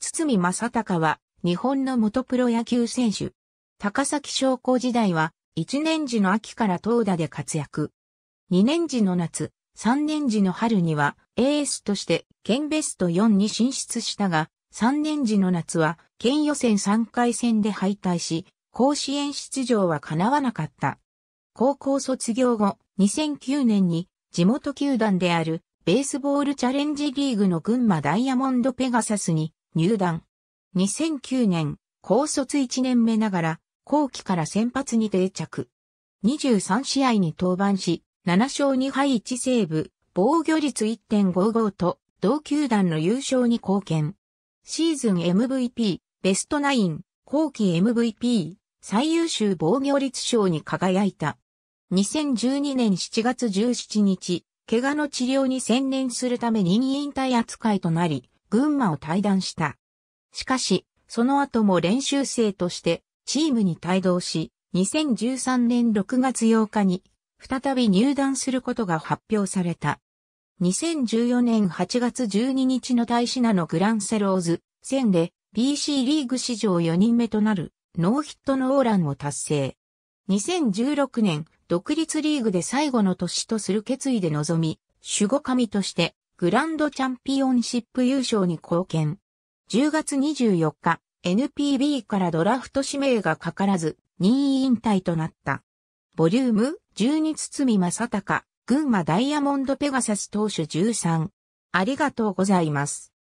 堤正隆は、日本の元プロ野球選手。高崎商工時代は、1年時の秋から投打で活躍。2年時の夏、3年時の春には、エースとして、県ベスト4に進出したが、3年時の夏は、県予選3回戦で敗退し、甲子園出場は叶わなかった。高校卒業後、2009年に地元球団であるベースボールチャレンジリーグの群馬ダイヤモンドペガサスに入団。2009年、高卒1年目ながら、後期から先発に定着。23試合に登板し、7勝2敗1セーブ、防御率1.55と、同球団の優勝に貢献。シーズン MVP、ベストナイン、後期 MVP、最優秀防御率賞に輝いた。2012年7月17日、怪我の治療に専念するために引退扱いとなり、群馬を退団した。しかし、その後も練習生としてチームに帯同し、2013年6月8日に再び入団することが発表された。2014年8月12日の大使名のグランセローズ戦で BC リーグ史上4人目となるノーヒットノーランを達成。2016年独立リーグで最後の年とする決意で臨み、守護神としてグランドチャンピオンシップ優勝に貢献。10月24日、NPB からドラフト指名がかからず、任意引退となった。ボリューム12堤正隆、群馬ダイヤモンドペガサス投手13。ありがとうございます。